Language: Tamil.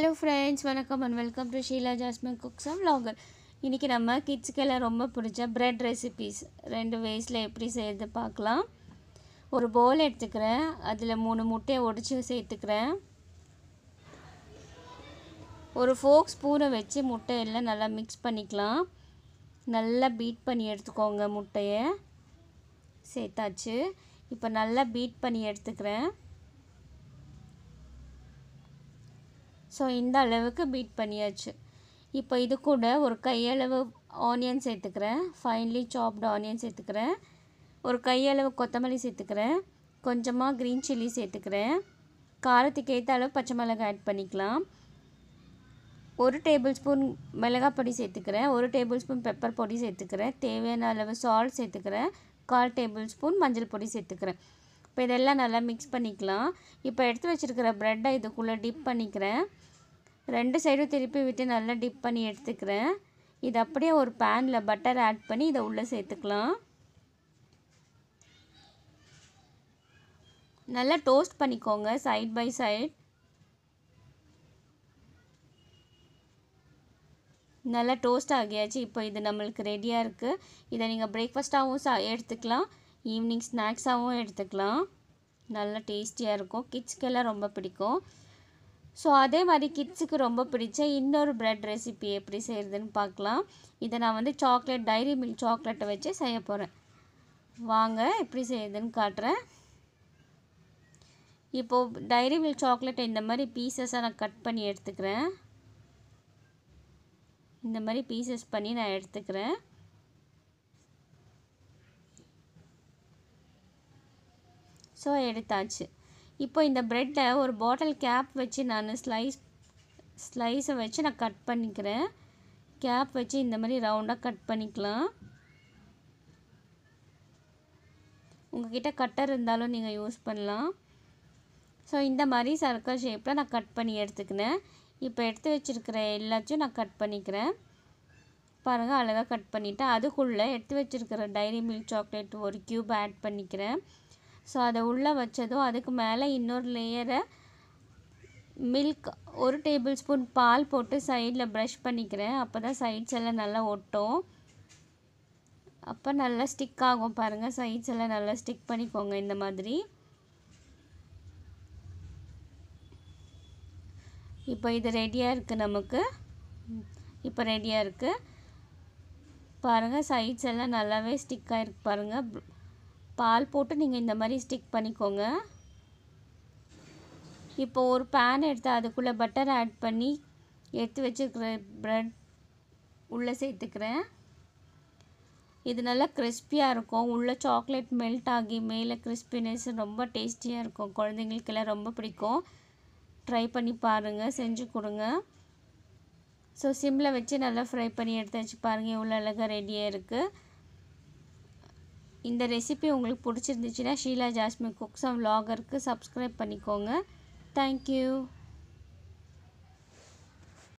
ஹலோ ஃப்ரெண்ட்ஸ் வணக்கம் and welcome to Sheela Jasmine cooks and vlogger இன்றைக்கி நம்ம கிட்ஸுக்கெல்லாம் ரொம்ப பிடிச்ச ப்ரெட் ரெசிபீஸ் ரெண்டு வயசில் எப்படி செய்கிறது பார்க்கலாம் ஒரு போல் எடுத்துக்கிறேன் அதில் மூணு முட்டையை உடச்சி சேர்த்துக்கிறேன் ஒரு ஃபோக் ஸ்பூனை வச்சு முட்டையெல்லாம் நல்லா மிக்ஸ் பண்ணிக்கலாம் நல்லா பீட் பண்ணி எடுத்துக்கோங்க முட்டையை சேர்த்தாச்சு இப்போ நல்லா பீட் பண்ணி எடுத்துக்கிறேன் ஸோ இந்த அளவுக்கு பீட் பண்ணியாச்சு இப்போ இது கூட ஒரு கையளவு ஆனியன் சேர்த்துக்கிறேன் ஃபைன்லி சாப்டு ஆனியன் சேர்த்துக்கிறேன் ஒரு கையளவு கொத்தமல்லி சேர்த்துக்கிறேன் கொஞ்சமாக க்ரீன் சில்லி சேர்த்துக்கிறேன் காரத்துக்கு ஏற்ற அளவு பச்சை மிளகா ஆட் பண்ணிக்கலாம் ஒரு டேபிள் ஸ்பூன் மிளகாய் பொடி சேர்த்துக்கிறேன் ஒரு டேபிள் ஸ்பூன் பெப்பர் பொடி சேர்த்துக்கிறேன் தேவையான அளவு சால்ட் சேர்த்துக்கிறேன் கால் டேபிள் ஸ்பூன் மஞ்சள் பொடி சேர்த்துக்கிறேன் இப்போ இதெல்லாம் நல்லா மிக்ஸ் பண்ணிக்கலாம் இப்போ எடுத்து வச்சுருக்கிற ப்ரெட்டை இதுக்குள்ளே டிப் பண்ணிக்கிறேன் ரெண்டு சைடும் திருப்பி விட்டு நல்லா டிப் பண்ணி எடுத்துக்கிறேன் இது அப்படியே ஒரு பேனில் பட்டர் ஆட் பண்ணி இதை உள்ளே சேர்த்துக்கலாம் நல்லா டோஸ்ட் பண்ணிக்கோங்க சைட் பை சைட் நல்லா டோஸ்ட் ஆகியாச்சு இப்போ இது நம்மளுக்கு ரெடியாக இருக்குது இதை நீங்கள் பிரேக்ஃபாஸ்ட்டாகவும் சா எடுத்துக்கலாம் ஈவினிங் ஸ்நாக்ஸாகவும் எடுத்துக்கலாம் நல்லா டேஸ்டியாக இருக்கும் கிட்ஸ்க்கெல்லாம் ரொம்ப பிடிக்கும் ஸோ அதே மாதிரி கிட்ஸுக்கு ரொம்ப பிடிச்ச இன்னொரு ப்ரெட் ரெசிபி எப்படி செய்கிறதுன்னு பார்க்கலாம் இதை நான் வந்து சாக்லேட் டைரி மில்க் சாக்லேட்டை வச்சு செய்ய போகிறேன் வாங்க எப்படி செய்யுதுன்னு காட்டுறேன் இப்போது டைரி மில்க் சாக்லேட்டை இந்த மாதிரி பீசஸாக நான் கட் பண்ணி எடுத்துக்கிறேன் இந்த மாதிரி பீசஸ் பண்ணி நான் எடுத்துக்கிறேன் ஸோ எடுத்தாச்சு இப்போ இந்த ப்ரெட்டை ஒரு பாட்டில் கேப் வச்சு நான் ஸ்லைஸ் ஸ்லைஸை வச்சு நான் கட் பண்ணிக்கிறேன் கேப் வச்சு இந்த மாதிரி ரவுண்டாக கட் பண்ணிக்கலாம் உங்ககிட்ட கட்டர் இருந்தாலும் நீங்கள் யூஸ் பண்ணலாம் ஸோ இந்த மாதிரி சர்க்கிள் ஷேப்பில் நான் கட் பண்ணி எடுத்துக்கினேன் இப்போ எடுத்து வச்சுருக்கிற எல்லாத்தையும் நான் கட் பண்ணிக்கிறேன் பாருங்கள் அழகாக கட் பண்ணிவிட்டு அதுக்குள்ளே எடுத்து வச்சுருக்கிற டைரி மில்க் சாக்லேட் ஒரு க்யூப் ஆட் பண்ணிக்கிறேன் ஸோ அதை உள்ளே வச்சதும் அதுக்கு மேலே இன்னொரு லேயரை மில்க் ஒரு டேபிள் ஸ்பூன் பால் போட்டு சைடில் ப்ரஷ் பண்ணிக்கிறேன் அப்போ தான் சைட்ஸ் எல்லாம் நல்லா ஒட்டும் அப்போ நல்லா ஸ்டிக் ஆகும் பாருங்கள் சைட்ஸ் எல்லாம் நல்லா ஸ்டிக் பண்ணிக்கோங்க இந்த மாதிரி இப்போ இது ரெடியாக இருக்குது நமக்கு இப்போ ரெடியாக இருக்குது பாருங்கள் சைட்ஸ் எல்லாம் நல்லாவே ஸ்டிக் ஆகிருக்கு பாருங்கள் பால் போட்டு நீங்கள் இந்த மாதிரி ஸ்டிக் பண்ணிக்கோங்க இப்போ ஒரு பேன் எடுத்து அதுக்குள்ளே பட்டர் ஆட் பண்ணி எடுத்து வச்சுருக்கிற ப்ரெட் உள்ளே சேர்த்துக்கிறேன் இது நல்லா கிறிஸ்பியாக இருக்கும் உள்ளே சாக்லேட் மெல்ட் ஆகி மேலே கிறிஸ்பினஸ் ரொம்ப டேஸ்டியாக இருக்கும் குழந்தைங்களுக்கெல்லாம் ரொம்ப பிடிக்கும் ட்ரை பண்ணி பாருங்கள் செஞ்சு கொடுங்க ஸோ சிம்மில் வச்சு நல்லா ஃப்ரை பண்ணி எடுத்து வச்சு பாருங்கள் இவ்வளோ அழகாக ரெடியாக இருக்குது இந்த ரெசிபி உங்களுக்கு பிடிச்சிருந்துச்சுன்னா ஷீலா ஜாஸ்மின் குக்ஸ் அண்ட் வ்ளாகருக்கு சப்ஸ்கிரைப் பண்ணிக்கோங்க தேங்க்யூ